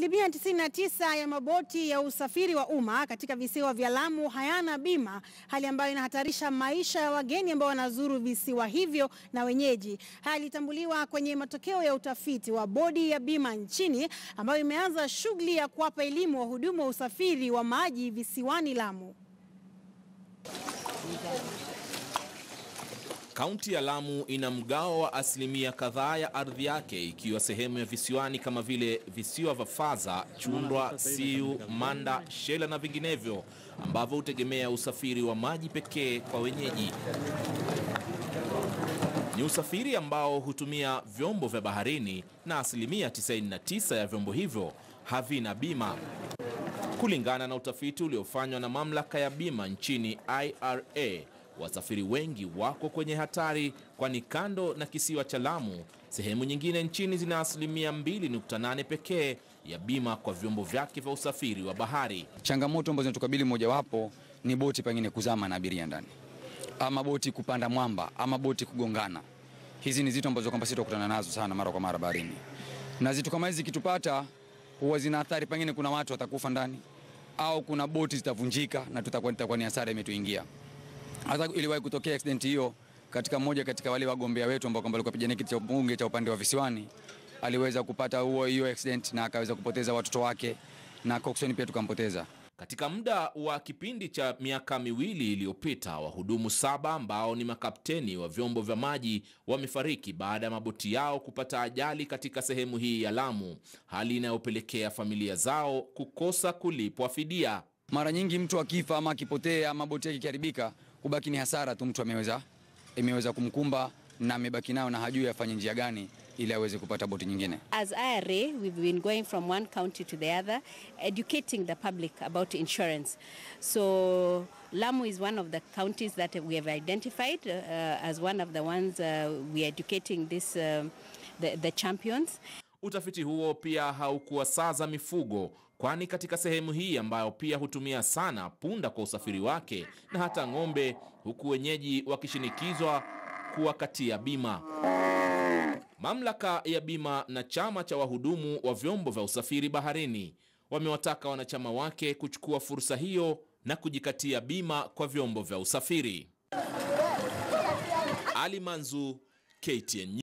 Asilimia 99 ya maboti ya usafiri wa umma katika visiwa vya Lamu hayana bima, hali ambayo inahatarisha maisha ya wageni ambao wanazuru visiwa hivyo na wenyeji. Haya ilitambuliwa kwenye matokeo ya utafiti wa bodi ya bima nchini ambayo imeanza shughuli ya kuwapa elimu wahudumu wa usafiri wa maji visiwani Lamu. Kaunti ya Lamu ina mgao wa asilimia kadhaa ya ardhi yake ikiwa sehemu ya visiwani kama vile visiwa vya Faza, Chundwa, Siu, Manda, Shela na vinginevyo ambavyo hutegemea usafiri wa maji pekee kwa wenyeji. Ni usafiri ambao hutumia vyombo vya baharini na asilimia 99 ya vyombo hivyo havina bima. Kulingana na utafiti uliofanywa na mamlaka ya bima nchini IRA wasafiri wengi wako kwenye hatari, kwani kando na kisiwa cha Lamu, sehemu nyingine nchini zina asilimia 2.8 pekee ya bima kwa vyombo vyake vya usafiri wa bahari. Changamoto ambazo zinatukabili, mojawapo ni boti pengine kuzama na abiria ndani, ama boti kupanda mwamba, ama boti kugongana. Hizi ni zitu ambazo kwamba sisi tukutana nazo sana mara kwa mara baharini, na zitu kama hizi kitupata huwa zina athari, pengine kuna watu watakufa ndani au kuna boti zitavunjika na tutakuwa ni hasara imetuingia hata iliwahi kutokea accident hiyo katika mmoja katika wale wagombea wetu ambao kwamba alikuwa pigania kiti cha bunge cha upande wa visiwani aliweza kupata huo hiyo accident na akaweza kupoteza watoto wake na Coxon pia tukampoteza. Katika muda wa kipindi cha miaka miwili iliyopita, wahudumu saba ambao ni makapteni wa vyombo vya maji wamefariki baada ya maboti yao kupata ajali katika sehemu hii ya Lamu, hali inayopelekea familia zao kukosa kulipwa fidia. Mara nyingi mtu akifa ama akipotea ama boti yake ikiharibika kubaki ni hasara tu, mtu ameweza imeweza kumkumba na amebaki nayo na hajui afanye njia gani ili aweze kupata boti nyingine. As IRA, we've been going from one county to the other, educating the public about insurance. So Lamu is one of the counties that we have identified uh, as one of the ones uh, we are educating this, uh, the, the champions. Utafiti huo pia haukuwasaza mifugo, kwani katika sehemu hii ambayo pia hutumia sana punda kwa usafiri wake na hata ng'ombe, huku wenyeji wakishinikizwa kuwakatia bima. Mamlaka ya bima na chama cha wahudumu wa vyombo vya usafiri baharini wamewataka wanachama wake kuchukua fursa hiyo na kujikatia bima kwa vyombo vya usafiri. Ali Manzu, KTN.